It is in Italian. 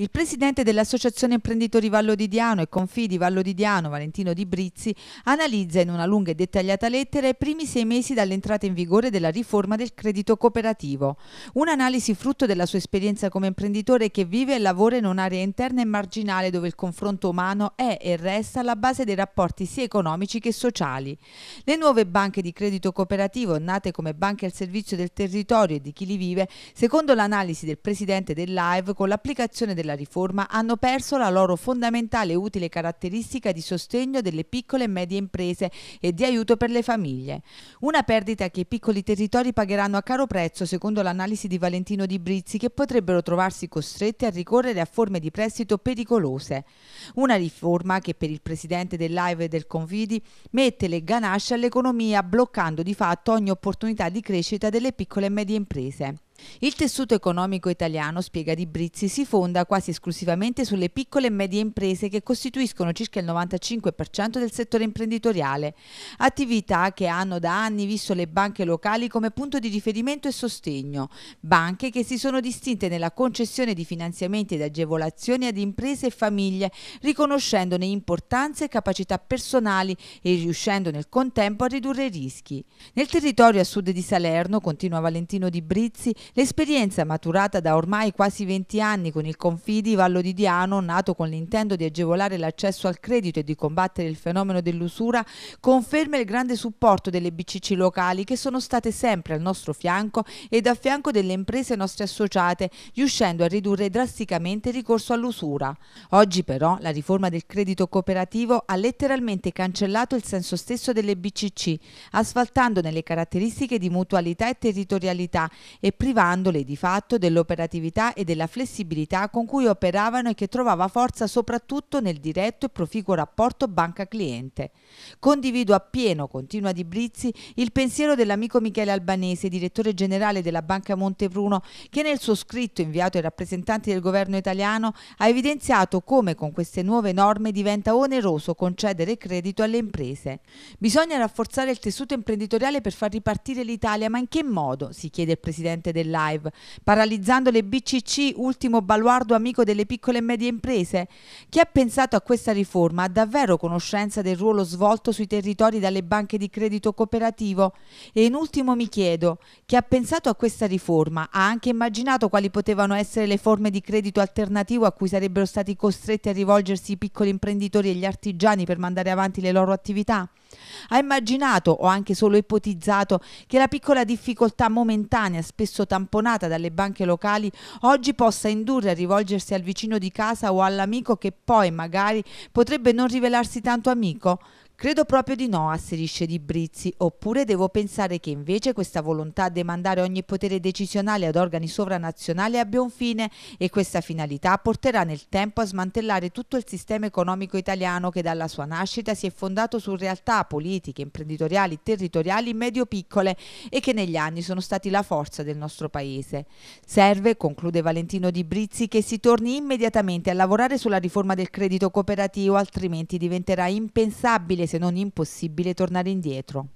Il presidente dell'Associazione Imprenditori Vallo di Diano e Confidi Vallo di Diano, Valentino Di Brizzi, analizza in una lunga e dettagliata lettera i primi sei mesi dall'entrata in vigore della riforma del credito cooperativo. Un'analisi frutto della sua esperienza come imprenditore che vive e lavora in un'area interna e marginale dove il confronto umano è e resta la base dei rapporti sia economici che sociali. Le nuove banche di credito cooperativo, nate come banche al servizio del territorio e di chi li vive, secondo l'analisi del presidente dell'AIV, con l'applicazione della della riforma hanno perso la loro fondamentale e utile caratteristica di sostegno delle piccole e medie imprese e di aiuto per le famiglie. Una perdita che i piccoli territori pagheranno a caro prezzo, secondo l'analisi di Valentino Di Brizzi, che potrebbero trovarsi costretti a ricorrere a forme di prestito pericolose. Una riforma che per il presidente dell'AIVE e del Convidi mette le ganasce all'economia, bloccando di fatto ogni opportunità di crescita delle piccole e medie imprese. Il tessuto economico italiano, spiega Di Brizzi, si fonda quasi esclusivamente sulle piccole e medie imprese che costituiscono circa il 95% del settore imprenditoriale, attività che hanno da anni visto le banche locali come punto di riferimento e sostegno, banche che si sono distinte nella concessione di finanziamenti ed agevolazioni ad imprese e famiglie, riconoscendone importanza e capacità personali e riuscendo nel contempo a ridurre i rischi. Nel territorio a sud di Salerno, continua Valentino Di Brizzi, L'esperienza maturata da ormai quasi 20 anni con il Confidi Vallo di Diano, nato con l'intento di agevolare l'accesso al credito e di combattere il fenomeno dell'usura, conferma il grande supporto delle BCC locali che sono state sempre al nostro fianco ed a fianco delle imprese nostre associate, riuscendo a ridurre drasticamente il ricorso all'usura. Oggi però la riforma del credito cooperativo ha letteralmente cancellato il senso stesso delle BCC, asfaltando nelle caratteristiche di mutualità e territorialità e privando privandole di fatto dell'operatività e della flessibilità con cui operavano e che trovava forza soprattutto nel diretto e proficuo rapporto banca-cliente. Condivido appieno, continua Di Brizzi, il pensiero dell'amico Michele Albanese, direttore generale della Banca Montepruno, che nel suo scritto inviato ai rappresentanti del governo italiano ha evidenziato come con queste nuove norme diventa oneroso concedere credito alle imprese. Bisogna rafforzare il tessuto imprenditoriale per far ripartire l'Italia, ma in che modo? si chiede il presidente della del live, paralizzando le BCC, ultimo baluardo amico delle piccole e medie imprese? Chi ha pensato a questa riforma ha davvero conoscenza del ruolo svolto sui territori dalle banche di credito cooperativo? E in ultimo mi chiedo, chi ha pensato a questa riforma ha anche immaginato quali potevano essere le forme di credito alternativo a cui sarebbero stati costretti a rivolgersi i piccoli imprenditori e gli artigiani per mandare avanti le loro attività? Ha immaginato o anche solo ipotizzato che la piccola difficoltà momentanea, spesso tamponata dalle banche locali, oggi possa indurre a rivolgersi al vicino di casa o all'amico che poi magari potrebbe non rivelarsi tanto amico? Credo proprio di no, asserisce Di Brizzi, oppure devo pensare che invece questa volontà a demandare ogni potere decisionale ad organi sovranazionali abbia un fine e questa finalità porterà nel tempo a smantellare tutto il sistema economico italiano che dalla sua nascita si è fondato su realtà politiche, imprenditoriali, territoriali medio-piccole e che negli anni sono stati la forza del nostro paese. Serve, conclude Valentino Di Brizzi, che si torni immediatamente a lavorare sulla riforma del credito cooperativo, altrimenti diventerà impensabile se non impossibile tornare indietro.